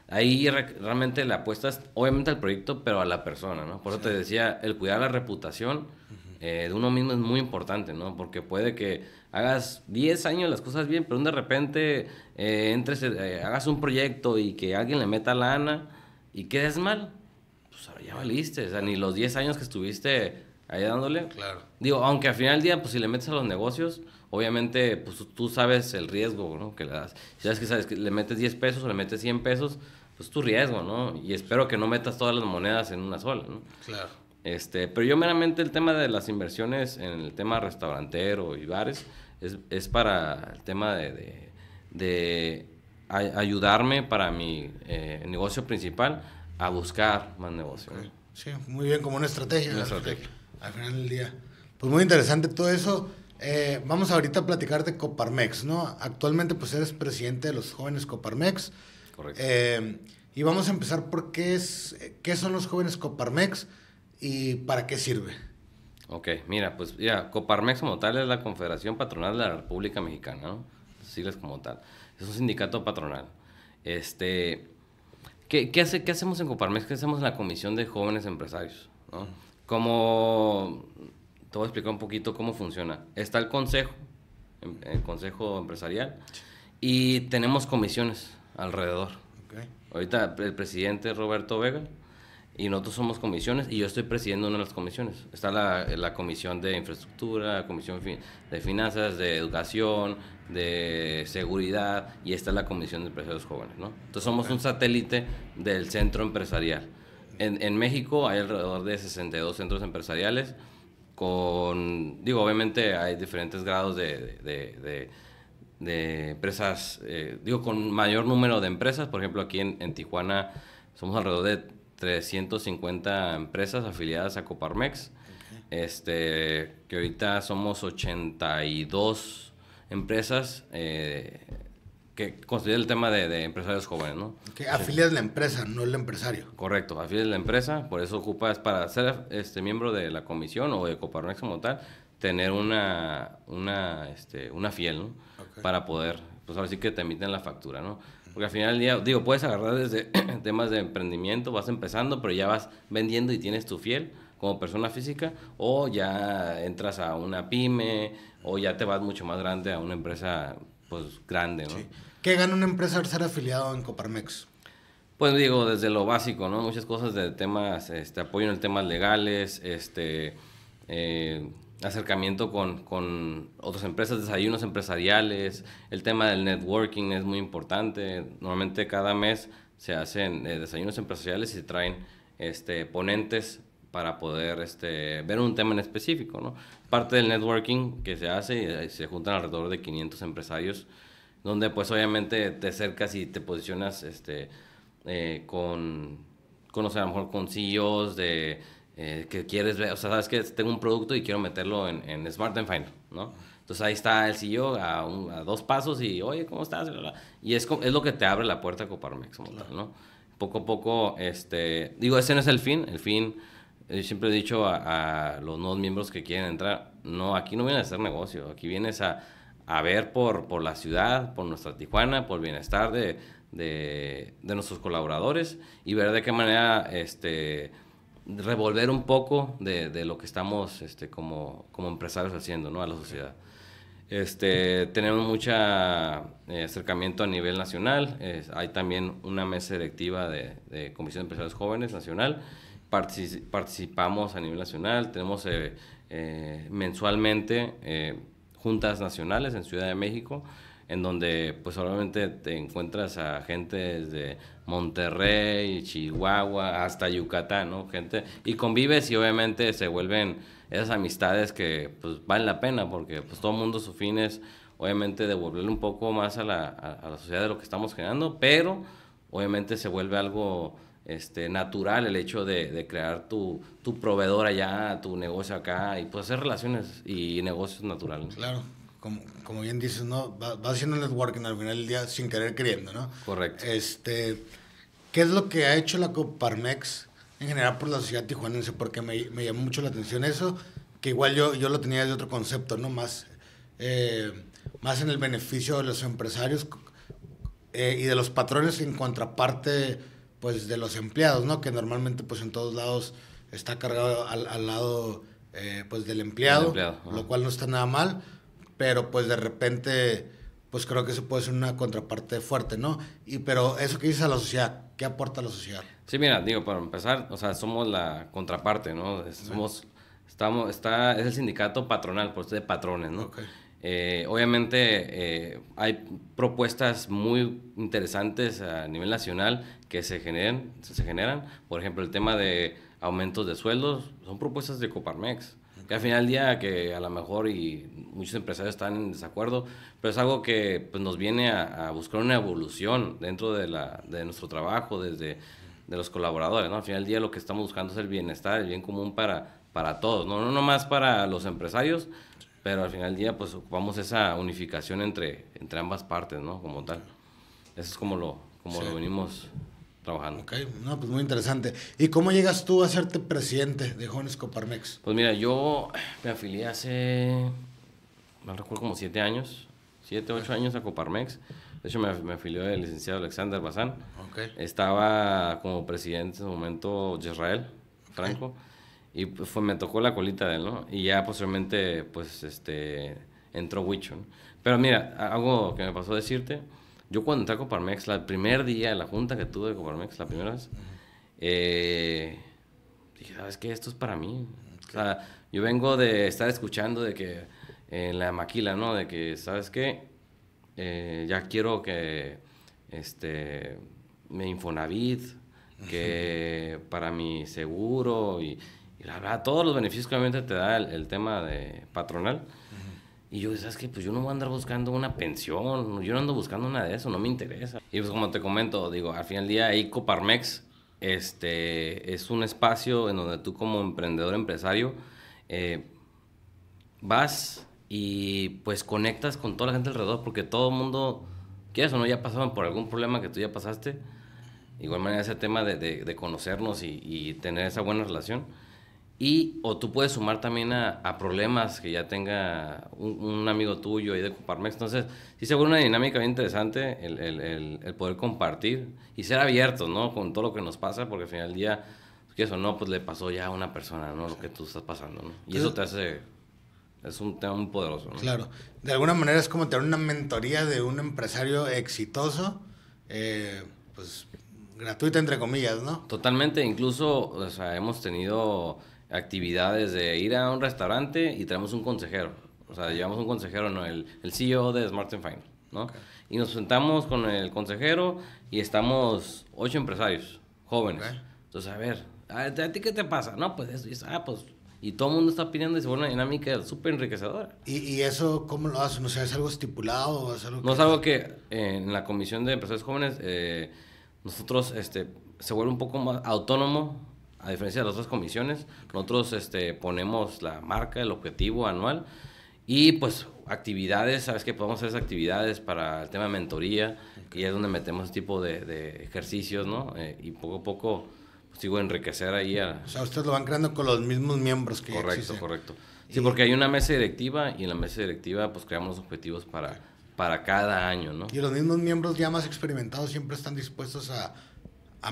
Ahí realmente la apuesta es, obviamente, al proyecto, pero a la persona, ¿no? Por eso te decía, el cuidar la reputación eh, de uno mismo es muy importante, ¿no? Porque puede que hagas 10 años las cosas bien, pero de repente eh, entres, eh, hagas un proyecto y que alguien le meta lana y quedes mal. Pues ahora ya valiste, o sea, ni los 10 años que estuviste ahí dándole. Claro. Digo, aunque al final del día, pues si le metes a los negocios, obviamente, pues tú sabes el riesgo, ¿no? Que le das. Si sabes que, sabes que le metes 10 pesos o le metes 100 pesos, pues tu riesgo, ¿no? Y espero que no metas todas las monedas en una sola, ¿no? Claro. Este, pero yo meramente el tema de las inversiones en el tema restaurantero y bares es, para el tema de, ayudarme para mi eh, negocio principal a buscar más negocios Sí, muy bien, como una estrategia. Una estrategia al final del día. Pues muy interesante todo eso. Eh, vamos ahorita a platicar de Coparmex, ¿no? Actualmente pues eres presidente de los jóvenes Coparmex. Correcto. Eh, y vamos a empezar por qué, es, qué son los jóvenes Coparmex y para qué sirve. Ok, mira, pues ya Coparmex como tal es la Confederación Patronal de la República Mexicana, ¿no? les como tal. Es un sindicato patronal. Este, ¿qué, hace, ¿Qué hacemos en Coparmex? ¿Qué hacemos en la Comisión de Jóvenes Empresarios? ¿no? como, te voy a explicar un poquito cómo funciona. Está el consejo, em, el consejo empresarial, y tenemos comisiones alrededor. Ahorita el presidente Roberto Vega, y nosotros somos comisiones, y yo estoy presidiendo una de las comisiones. Está la, comisión de infraestructura, comisión de finanzas, de educación, de seguridad, y está la comisión de empresarios jóvenes, Entonces somos un satélite del centro empresarial. En, México hay alrededor de 62 centros empresariales con, digo, obviamente hay diferentes grados de, empresas, eh, digo, con mayor número de empresas. Por ejemplo, aquí en, Tijuana somos alrededor de 350 empresas afiliadas a Coparmex. Este, que ahorita somos 82 empresas eh, que construye el tema de, de empresarios jóvenes, ¿no? Que afilias la empresa, no el empresario. Correcto, afilias la empresa, por eso ocupas para ser este miembro de la comisión o de Coparonex como tal, tener una, una, este, una fiel, ¿no? Para poder, pues ahora sí que te emiten la factura, ¿no? Porque al final del día, digo, puedes agarrar desde temas de emprendimiento, vas empezando, pero ya vas vendiendo y tienes tu fiel como persona física, o ya entras a una pyme, o ya te vas mucho más grande a una empresa pues grande, ¿no? ¿Qué gana una empresa al ser afiliado en Coparmex? Pues digo, desde lo básico, ¿no? Muchas cosas de temas, este, apoyo en temas legales, este, eh, acercamiento con, otras empresas, desayunos empresariales, el tema del networking es muy importante. Normalmente cada mes se hacen eh, desayunos empresariales y se traen este, ponentes para poder este, ver un tema en específico. ¿no? Parte del networking que se hace, y eh, se juntan alrededor de 500 empresarios, donde pues obviamente te acercas y te posicionas este, eh, con, o sea, a lo mejor con CEOs de, eh, que quieres ver, o sea, sabes que tengo un producto y quiero meterlo en, en Smart and ¿no? Entonces ahí está el CEO a, dos pasos y, oye, ¿cómo estás? Y es, es lo que te abre la puerta a Coparmex, ¿no? Poco a poco, este, digo, ese no es el fin, el fin yo siempre he dicho a, los nuevos miembros que quieren entrar, no, aquí no vienes a hacer negocio, aquí vienes a, ver por, la ciudad, por nuestra Tijuana, por el bienestar de, nuestros colaboradores y ver de qué manera este, revolver un poco de, lo que estamos este, como, empresarios haciendo ¿no? a la sociedad. Este, tenemos mucho eh, acercamiento a nivel nacional, hay también una mesa directiva de, Comisión de Empresarios Jóvenes Nacional participamos a nivel nacional, tenemos eh, eh, mensualmente eh, juntas nacionales en Ciudad de México, en donde pues obviamente te encuentras a gente desde Monterrey, Chihuahua, hasta Yucatán, ¿no? Gente, y convives y obviamente se vuelven esas amistades que pues valen la pena porque pues todo el mundo su fin es obviamente devolverle un poco más a la, a la sociedad de lo que estamos generando, pero obviamente se vuelve algo este, natural el hecho de, crear tu, proveedor allá, tu negocio acá, y pues hacer relaciones y negocios naturales. Claro, como, bien dices, ¿no? Vas va haciendo networking al final del día sin querer queriendo, ¿no? Correcto. Este, ¿Qué es lo que ha hecho la Coparmex en general por la sociedad tijuanense? Porque me, me llamó mucho la atención eso, que igual yo, yo lo tenía de otro concepto, ¿no? Más, eh, más en el beneficio de los empresarios eh, y de los patrones en contraparte pues de los empleados, ¿no? Que normalmente pues en todos lados está cargado al, lado eh, pues del empleado, lo cual no está nada mal, pero pues de repente pues creo que eso puede ser una contraparte fuerte, ¿no? Y pero eso que dices a la sociedad, ¿qué aporta a la sociedad? Sí, mira, digo, para empezar, o sea, somos la contraparte, ¿no? Somos, estamos, está, es el sindicato patronal, por pues de patrones, ¿no? Eh, obviamente eh, hay propuestas muy interesantes a nivel nacional que se, generen, se generan. Por ejemplo, el tema de aumentos de sueldos son propuestas de Coparmex. Que al final del día, que a lo mejor y muchos empresarios están en desacuerdo, pero es algo que pues, nos viene a, buscar una evolución dentro de, nuestro trabajo, desde los colaboradores. ¿no? Al final del día lo que estamos buscando es el bienestar, el bien común para, para todos, no, no nomás para los empresarios, pero al final del día pues ocupamos esa unificación entre, entre ambas partes, ¿no? Como tal. Eso es como lo, como lo venimos trabajando. Ok, no, pues muy interesante. ¿Y cómo llegas tú a serte presidente de Jóvenes Coparmex? Pues mira, yo me afilié hace, me recuerdo, como siete años, siete, ocho años a Coparmex. De hecho, me, me afilió el licenciado Alexander Bazán. Okay. Estaba como presidente en ese momento Israel Franco. Y fue, me tocó la colita de él, ¿no? Y ya posteriormente, pues, este, entró Huicho, ¿no? Pero mira, algo que me pasó decirte, yo cuando entré a Coparmex, el primer día de la junta que tuve de Coparmex, la primera vez, eh, dije, ¿sabes qué? Esto es para mí. O sea, yo vengo de estar escuchando de que En eh, la maquila, ¿no? De que, ¿sabes qué? Eh, ya quiero que, este, me Infonavit, que para mi seguro y y la verdad, todos los beneficios que obviamente te da el, tema de patronal. Y yo, ¿sabes qué? Pues yo no voy a andar buscando una pensión, yo no ando buscando nada de eso, no me interesa. Y pues como te comento, digo, al final del día ahí Coparmex este, es un espacio en donde tú como emprendedor, empresario, eh, vas y pues conectas con toda la gente alrededor, porque todo el mundo, quieres o no, ya pasaban por algún problema que tú ya pasaste. igual manera ese tema de, de, de conocernos y, y, tener esa buena relación y o tú puedes sumar también a, problemas que ya tenga un, amigo tuyo ahí de Coparmex. Entonces, sí se una dinámica bien interesante el, poder compartir y ser abiertos, ¿no? Con todo lo que nos pasa, porque al final del día, que pues, eso no, pues le pasó ya a una persona, ¿no? Lo que tú estás pasando, ¿no? Y eso te hace... Es un tema muy poderoso, ¿no? Claro. De alguna manera es como tener una mentoría de un empresario exitoso, eh, pues gratuita entre comillas, ¿no? Totalmente. Incluso, o sea, hemos tenido actividades de ir a un restaurante y traemos un consejero. O sea, llevamos un consejero, no, el, el CEO de Smart and Fine, ¿no? Y nos sentamos con el consejero y estamos ocho empresarios jóvenes. Entonces, a ver, ¿a ti qué te pasa? No, pues eso, y ah, pues y todo el mundo está opinando y se vuelve una dinámica súper enriquecedora. ¿Y, ¿Y, eso cómo lo hacen? ¿O sea, es algo estipulado? algo no es algo que eh, en la Comisión de Empresarios Jóvenes eh, nosotros este, se vuelve un poco más autónomo a diferencia de las otras comisiones, nosotros este, ponemos la marca, el objetivo anual y pues actividades, sabes que podemos hacer actividades para el tema de mentoría, que es donde metemos ese tipo de, ejercicios, ¿no? Eh, y poco a poco sigo pues, digo, enriquecer ahí a... O sea, ustedes lo van creando con los mismos miembros que Correcto, correcto. Sí, porque hay una mesa directiva y en la mesa directiva pues creamos objetivos para, para cada año, ¿no? Y los mismos miembros ya más experimentados siempre están dispuestos a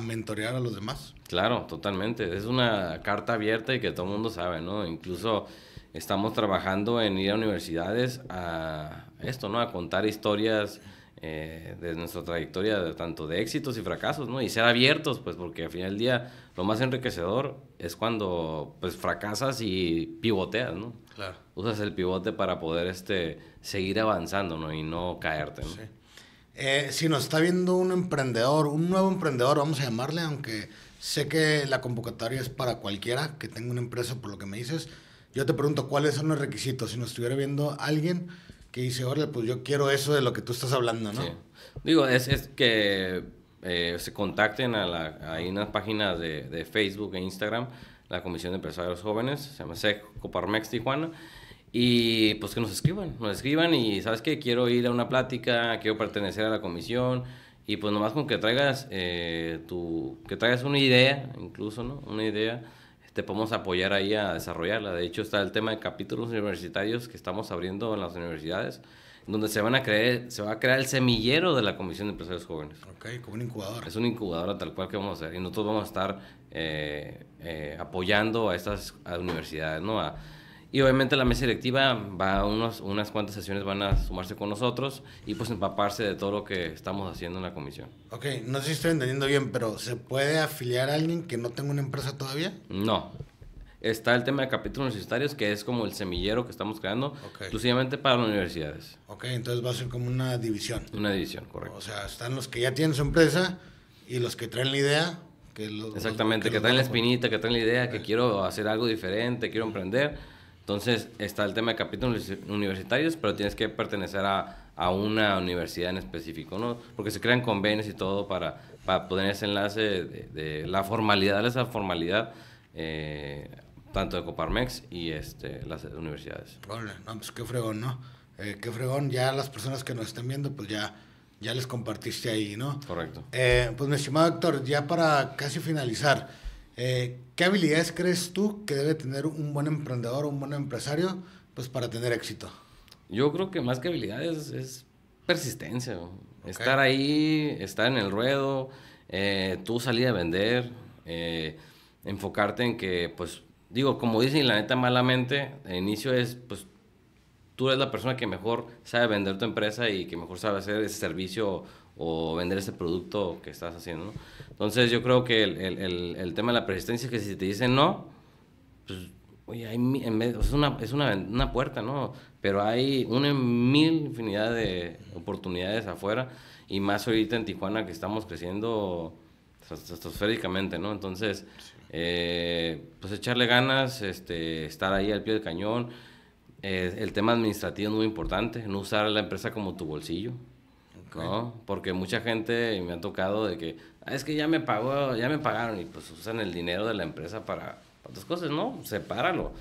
mentorear a los demás. Claro, totalmente. Es una carta abierta y que todo el mundo sabe, ¿no? Incluso estamos trabajando en ir a universidades a esto, ¿no? A contar historias eh, de nuestra trayectoria, de, tanto de éxitos y fracasos, ¿no? Y ser abiertos, pues, porque al final del día lo más enriquecedor es cuando, pues, fracasas y pivoteas, ¿no? Claro. Usas el pivote para poder, este, seguir avanzando, ¿no? Y no caerte, ¿no? Sí. Eh, si nos está viendo un emprendedor, un nuevo emprendedor, vamos a llamarle, aunque Sé que la convocatoria es para cualquiera que tenga una empresa, por lo que me dices. Yo te pregunto cuáles son los requisitos. Si nos estuviera viendo alguien que dice, órale, pues yo quiero eso de lo que tú estás hablando, ¿no? Digo, es, es que eh, se contacten a, la, hay unas páginas de, Facebook e Instagram, la Comisión de Empresarios Jóvenes, se llama e Coparmex Tijuana, y pues que nos escriban, nos escriban y, ¿sabes qué? Quiero ir a una plática, quiero pertenecer a la comisión, y pues nomás con que traigas eh, tu, que traigas una idea, incluso, ¿no? Una idea, te este, podemos apoyar ahí a desarrollarla. De hecho, está el tema de capítulos universitarios que estamos abriendo en las universidades, donde se van a crear, se va a crear el semillero de la Comisión de Empresarios Jóvenes. Ok, como una incubadora. Es una incubadora tal cual que vamos a hacer. Y nosotros vamos a estar eh, eh, apoyando a estas universidades, ¿no? Y obviamente la mesa directiva va a unas cuantas sesiones, van a sumarse con nosotros y pues empaparse de todo lo que estamos haciendo en la comisión. Ok, no sé si estoy entendiendo bien, pero ¿se puede afiliar a alguien que no tenga una empresa todavía? No. Está el tema de capítulos universitarios, que es como el semillero que estamos creando, exclusivamente para las universidades. Ok, entonces va a ser como una división. Una división, correcto. O sea, están los que ya tienen su empresa y los que traen la idea, que Exactamente, que, traen la espinita, que traen la idea, que quiero hacer algo diferente, quiero emprender entonces está el tema de capítulos universitarios, pero tienes que pertenecer a, a una universidad en específico, ¿no? Porque se crean convenios y todo para, para poner ese enlace de, la formalidad, de esa formalidad, eh, tanto de Coparmex y este, las universidades. Hola, no, pues qué fregón, ¿no? Eh, qué fregón, ya las personas que nos están viendo, pues ya, ya les compartiste ahí, ¿no? Correcto. Eh, pues mi estimado doctor ya para casi finalizar, eh, ¿Qué habilidades crees tú que debe tener un buen emprendedor, un buen empresario, pues para tener éxito? Yo creo que más que habilidades es persistencia. Estar ahí, estar en el ruedo, eh, tú salir a vender, eh, enfocarte en que, pues, digo, como dicen la neta malamente, el inicio es, pues, tú eres la persona que mejor sabe vender tu empresa y que mejor sabe hacer ese servicio o vender ese producto que estás haciendo. Entonces yo creo que el, el, el, tema de la persistencia es que si te dicen no, pues, oye, hay, es, una, es una, una, puerta, ¿no? Pero hay una mil infinidad de oportunidades afuera y más ahorita en Tijuana que estamos creciendo estratosféricamente, ¿no? Entonces, eh, pues echarle ganas, este, estar ahí al pie del cañón. Eh, el tema administrativo es muy importante, no usar a la empresa como tu bolsillo. Porque mucha gente me ha tocado de que, ah, es que ya me pagó, ya me pagaron y pues usan el dinero de la empresa para, otras cosas, ¿no? Sepáralo.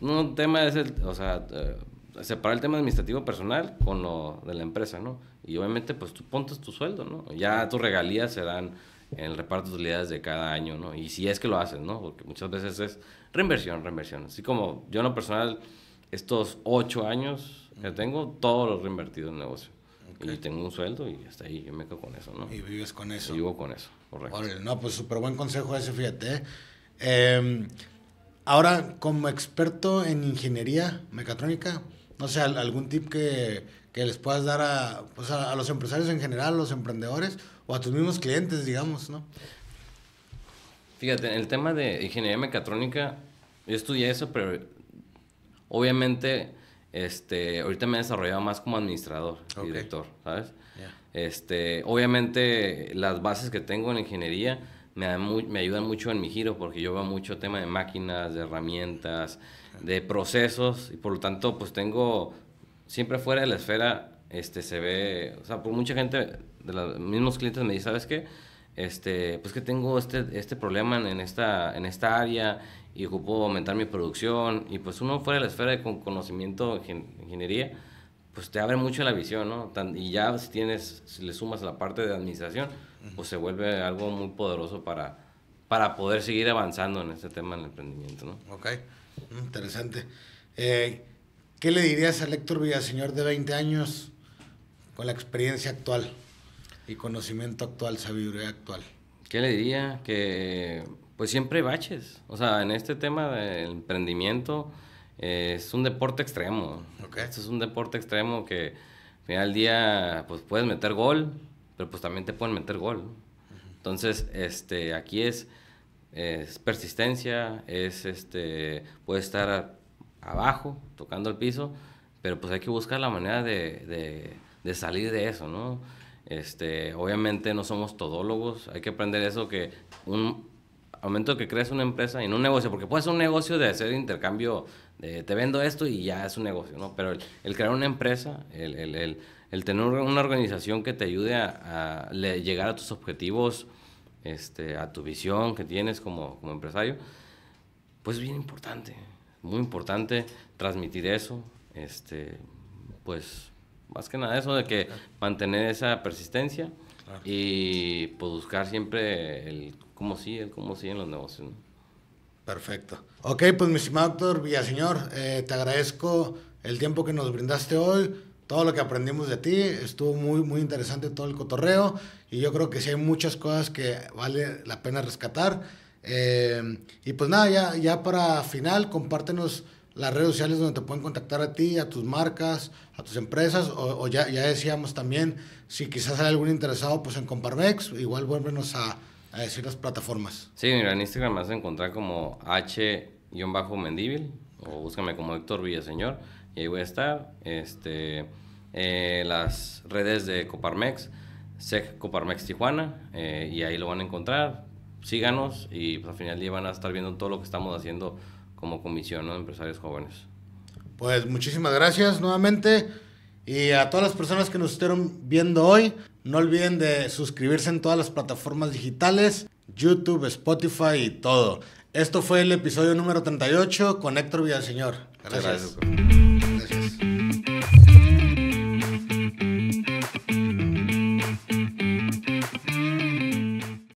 Un tema es el, o sea, eh, separar el tema administrativo personal con lo de la empresa, ¿no? Y obviamente pues tú pontes tu sueldo, ¿no? Ya tus regalías se dan en el reparto de utilidades de cada año, ¿no? Y si es que lo haces, ¿no? Porque muchas veces es reinversión, reinversión. Así como yo en lo personal, estos ocho años que tengo, todos los reinvertido en el negocio. Y tengo un sueldo y hasta ahí yo me quedo con eso, ¿no? Y vives con eso. Y vivo con eso, correcto. no, pues súper buen consejo ese, fíjate. ¿eh? Em, ahora, como experto en ingeniería mecatrónica, no sé, algún tip que, les puedas dar pues, a, a, los empresarios en general, a los emprendedores o a tus mismos clientes, digamos, ¿no? Fíjate, en el tema de ingeniería mecatrónica, yo estudié eso, pero obviamente este, ahorita me he desarrollado más como administrador director, ¿sabes? Este, obviamente las bases que tengo en ingeniería me, me ayudan mucho en mi giro porque yo veo mucho tema de máquinas, de herramientas, de procesos y por lo tanto pues tengo siempre fuera de la esfera este se ve, o sea, por mucha gente de los mismos clientes me dice, ¿sabes qué? Este, pues que tengo este, este problema en esta, en esta área y ocupo aumentar mi producción. Y pues uno fuera de la esfera de conocimiento en ingeniería, pues te abre mucho la visión, ¿no? y ya si tienes, si le sumas la parte de administración, pues se vuelve algo muy poderoso para, para poder seguir avanzando en este tema del emprendimiento, ¿no? Ok, interesante. Eh, ¿Qué le dirías al Héctor Villaseñor de 20 años con la experiencia actual y conocimiento actual, sabiduría actual? ¿Qué le diría? Que pues siempre hay baches. O sea, en este tema del emprendimiento eh, es un deporte extremo. Esto es un deporte extremo que al final del día pues puedes meter gol, pero pues también te pueden meter gol. Entonces, este, aquí es, es persistencia, es este, puedes estar abajo, tocando el piso, pero pues hay que buscar la manera de, de, de salir de eso, ¿no? Este, obviamente no somos todólogos, hay que aprender eso que un, momento que crees una empresa y no un negocio, porque puede ser un negocio de hacer intercambio, de te vendo esto y ya es un negocio, ¿no? Pero el, crear una empresa, el, el, el, tener una organización que te ayude a, llegar a tus objetivos, este, a tu visión que tienes como, como empresario, pues bien importante, muy importante transmitir eso, este, pues más que nada eso de que mantener esa persistencia y pues buscar siempre el cómo sí, el cómo sí en los negocios. Perfecto. Ok, pues mi estimado doctor Villaseñor, eh, te agradezco el tiempo que nos brindaste hoy, todo lo que aprendimos de ti, estuvo muy, muy interesante todo el cotorreo y yo creo que sí hay muchas cosas que vale la pena rescatar. Eh, y pues nada, ya, ya para final, compártenos las redes sociales donde te pueden contactar a ti, a tus marcas, a tus empresas, o, ya, ya, decíamos también, si quizás hay algún interesado pues en Comparmex, igual vuélvenos a, decir las plataformas. Sí, mira, en Instagram me vas a encontrar como H-Mendíbil, o búscame como Héctor Villaseñor, y ahí voy a estar. Este, eh, las redes de Coparmex, SEC Coparmex Tijuana, eh, y ahí lo van a encontrar. Síganos y pues, al final van a estar viendo todo lo que estamos haciendo como comisión de empresarios jóvenes. Pues muchísimas gracias nuevamente y a todas las personas que nos estuvieron viendo hoy, no olviden de suscribirse en todas las plataformas digitales, YouTube, Spotify y todo. Esto fue el episodio número 38 con Héctor Villaseñor. gracias.